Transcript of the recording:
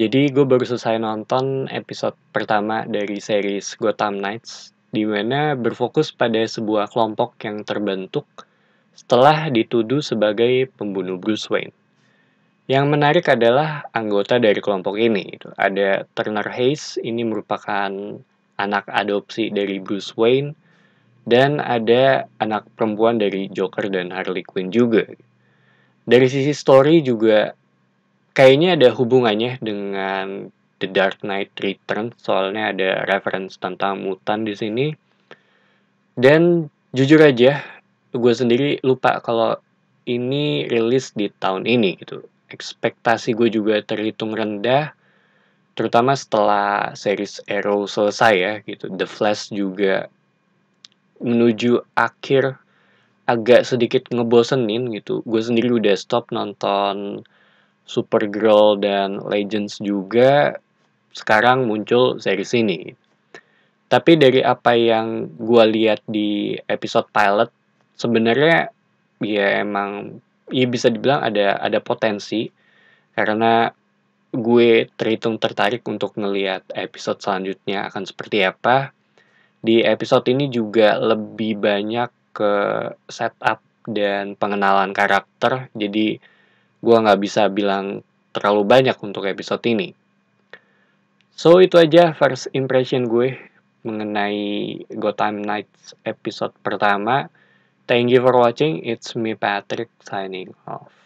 Jadi gue baru selesai nonton episode pertama dari series Gotham Knights, di mana berfokus pada sebuah kelompok yang terbentuk setelah dituduh sebagai pembunuh Bruce Wayne. Yang menarik adalah anggota dari kelompok ini. Gitu. Ada Turner Hayes, ini merupakan anak adopsi dari Bruce Wayne, dan ada anak perempuan dari Joker dan Harley Quinn juga. Dari sisi story juga kayaknya ada hubungannya dengan The Dark Knight Returns soalnya ada reference tentang mutan di sini. Dan jujur aja, gue sendiri lupa kalau ini rilis di tahun ini gitu. Ekspektasi gue juga terhitung rendah, terutama setelah series Arrow selesai ya gitu. The Flash juga menuju akhir agak sedikit ngebosenin gitu. Gue sendiri udah stop nonton Supergirl dan Legends juga sekarang muncul seri ini. Tapi dari apa yang gue lihat di episode pilot, sebenarnya ya emang ya bisa dibilang ada ada potensi karena gue terhitung tertarik untuk ngelihat episode selanjutnya akan seperti apa. Di episode ini juga lebih banyak ke setup dan pengenalan karakter, jadi gue nggak bisa bilang terlalu banyak untuk episode ini. So itu aja first impression gue mengenai Gotham Nights episode pertama. Thank you for watching. It's me Patrick signing off.